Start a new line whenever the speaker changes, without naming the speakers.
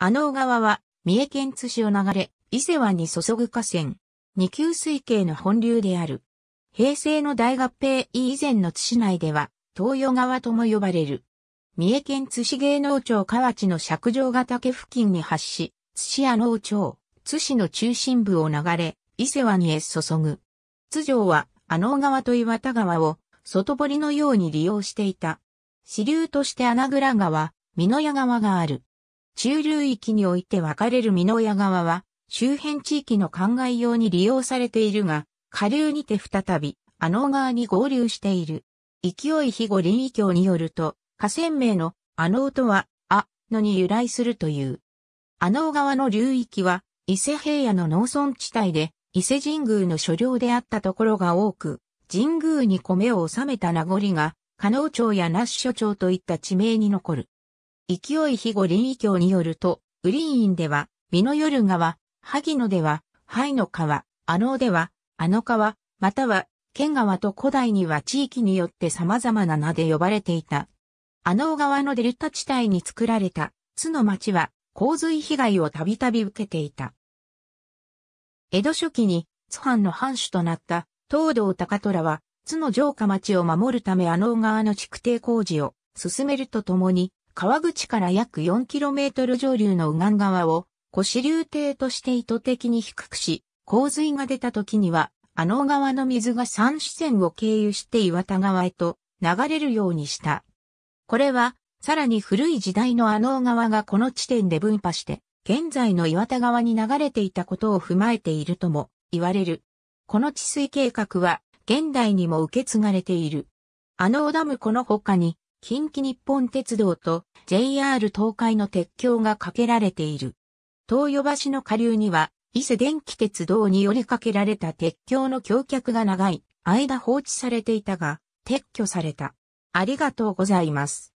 阿能川は、三重県津市を流れ、伊勢湾に注ぐ河川、二級水系の本流である。平成の大合併以前の津市内では、東洋川とも呼ばれる。三重県津市芸能町河内の尺状ヶ岳付近に発し、津市阿能町、津市の中心部を流れ、伊勢湾へ注ぐ。津城は、阿能川と岩田川を、外堀のように利用していた。支流として穴倉川、美濃屋川がある。中流域において分かれる美濃屋川は、周辺地域の灌漑用に利用されているが、下流にて再び、あの川に合流している。勢い肥後林異教によると、河川名のあのとは、あ、のに由来するという。あの川の流域は、伊勢平野の農村地帯で、伊勢神宮の所領であったところが多く、神宮に米を納めた名残が、加納町や那須所町といった地名に残る。勢い肥後林異教によると、ウリーンでは、美の夜川、萩野では、灰の川、あのでは、あの川、または、県川と古代には地域によって様々な名で呼ばれていた。阿能川のデルタ地帯に作られた、津の町は、洪水被害をたびたび受けていた。江戸初期に、津藩の藩主となった、東道高虎は、津の城下町を守るため阿能川の築堤工事を進めるとともに、川口から約 4km 上流の右岸側を、古支流堤として意図的に低くし、洪水が出た時には、あの川の水が三支線を経由して岩田川へと流れるようにした。これは、さらに古い時代のあの川がこの地点で分派して、現在の岩田川に流れていたことを踏まえているとも言われる。この治水計画は現代にも受け継がれている。あのダムこの他に近畿日本鉄道と JR 東海の鉄橋が架けられている。東予橋の下流には、伊勢電気鉄道によりかけられた鉄橋の橋脚が長い間放置されていたが、撤去された。ありがとうございます。